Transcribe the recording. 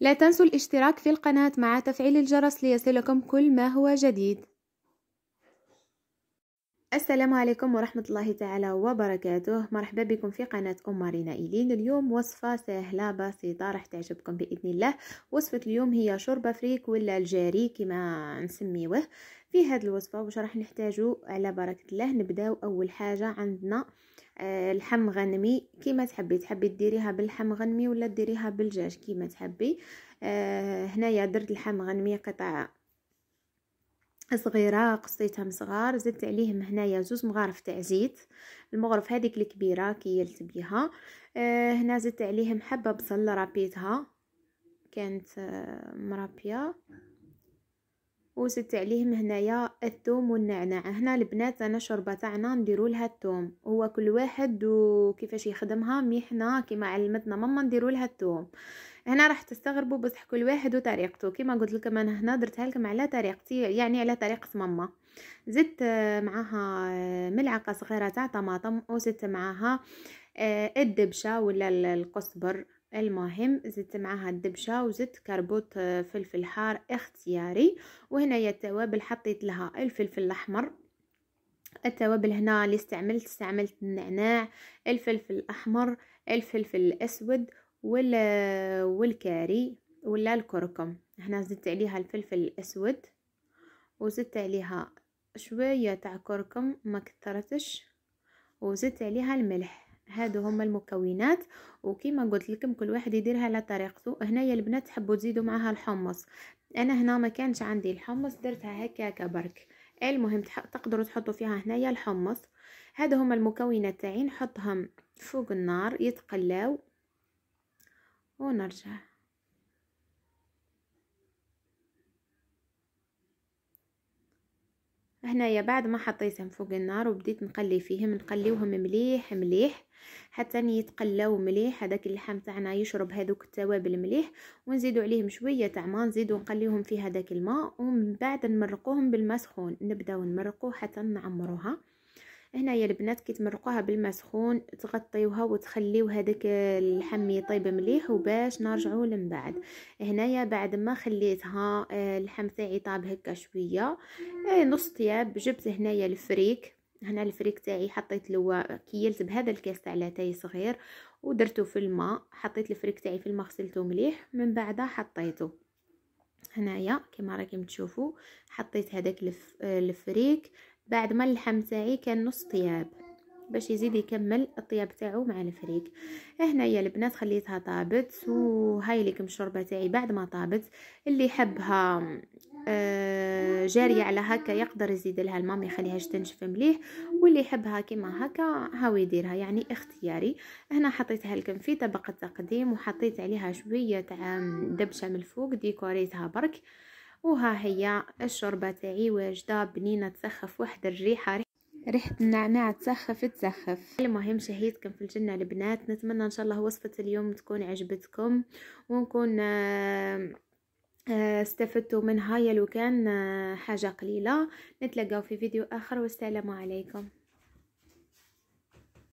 لا تنسوا الاشتراك في القناة مع تفعيل الجرس ليصلكم كل ما هو جديد السلام عليكم ورحمة الله تعالى وبركاته مرحبا بكم في قناة أم مارينا إيلين اليوم وصفة سهلة بسيطة راح تعجبكم بإذن الله وصفة اليوم هي شوربة فريك ولا الجاري كما نسميوه في هذه الوصفه واش راح نحتاجو على بركه الله نبداو اول حاجه عندنا الحم آه، غنمي كيما تحبي تحبي ديريها بالحم غنمي ولا ديريها بالجاج كيما تحبي آه، هنايا درت الحم غنمي قطع صغيره قصيتهم صغار زدت عليهم هنايا زوج مغارف تاع زيت المغرف هذيك الكبيره كيلت بيها آه، هنا زدت عليهم حبه بصل رابيتها كانت مرابيه وزدت عليهم هنايا الثوم والنعناع هنا البنات انا شربة تاعنا نديروا لها الثوم هو كل واحد وكيفاش يخدمها مي حنا كيما علمتنا ماما نديروا لها الثوم هنا راح تستغربوا بصح كل واحد وطريقته كيما قلت لكم انا هنا درتها لكم على طريقتي يعني على طريقه ماما زدت معاها ملعقه صغيره تاع طماطم وزدت معاها آه، الدبشه ولا القصبر المهم زدت معها الدبشه وزدت كربوط آه، فلفل حار اختياري وهنايا التوابل حطيت لها الفلفل الاحمر التوابل هنا اللي استعملت استعملت النعناع الفلفل الاحمر الفلفل الاسود وال آه، والكاري ولا الكركم هنا زدت عليها الفلفل الاسود وزدت عليها شويه تاع كركم ما كثرتش وزدت عليها الملح هادو هما المكونات وكيما قلت لكم كل واحد يديرها على طريقته هنايا البنات تحبوا تزيدوا معها الحمص انا هنا ما كانش عندي الحمص درتها هكاك برك المهم تقدروا تحطوا فيها هنايا الحمص هادو هما المكونات تاعي نحطهم فوق النار يتقلاو ونرجع هنايا بعد ما حطيتهم فوق النار وبديت نقلي فيهم نقليوهم مليح مليح حتى يتقلاو مليح هذاك اللحم تاعنا يشرب هذوك التوابل مليح ونزيدو عليهم شويه تاع ما نزيدو نقليوهم في هذاك الماء ومن بعد نمرقوهم بالماء سخون نبداو نمرقوه حتى نعمروها هنايا البنات كيتمرقوها بالماء سخون تغطيوها وتخليو هذاك اللحم يطيب مليح وباش نرجعو من بعد هنايا بعد ما خليتها آه، اللحم تاعي طاب هكا شويه آه، نص طياب جبت هنايا الفريك هنا الفريك تاعي حطيت له كيلت بهذا الكاس تاع لاتاي صغير ودرته في الماء حطيت الفريك تاعي في الماء غسلته مليح من بعدها حطيته هنايا كما راكم تشوفوا حطيت هذاك الف... الفريك بعد ما اللحم تاعي كان نص طياب باش يزيد يكمل الطياب تاعو مع الفريك هنايا البنات خليتها طابت وهاي لكم الشوربه تاعي بعد ما طابت اللي يحبها آه، جاريه على هكا يقدر يزيد لها الماء ما يخليهاش تنشف مليح واللي يحبها كيما هكا هاو يديرها يعني اختياري هنا حطيتها لكم في طبق التقديم وحطيت عليها شويه تاع دبشه من الفوق ديكوريتها برك وها هي الشوربة تاعي واجدة بنينة تسخف واحد الريحة ريحة النعناع تسخف تسخف المهم شهيتكم في الجنة البنات نتمنى ان شاء الله وصفة اليوم تكون عجبتكم ونكون آه، استفدتوا منها يا لو كان آه، حاجة قليلة نتلقاو في فيديو اخر والسلام عليكم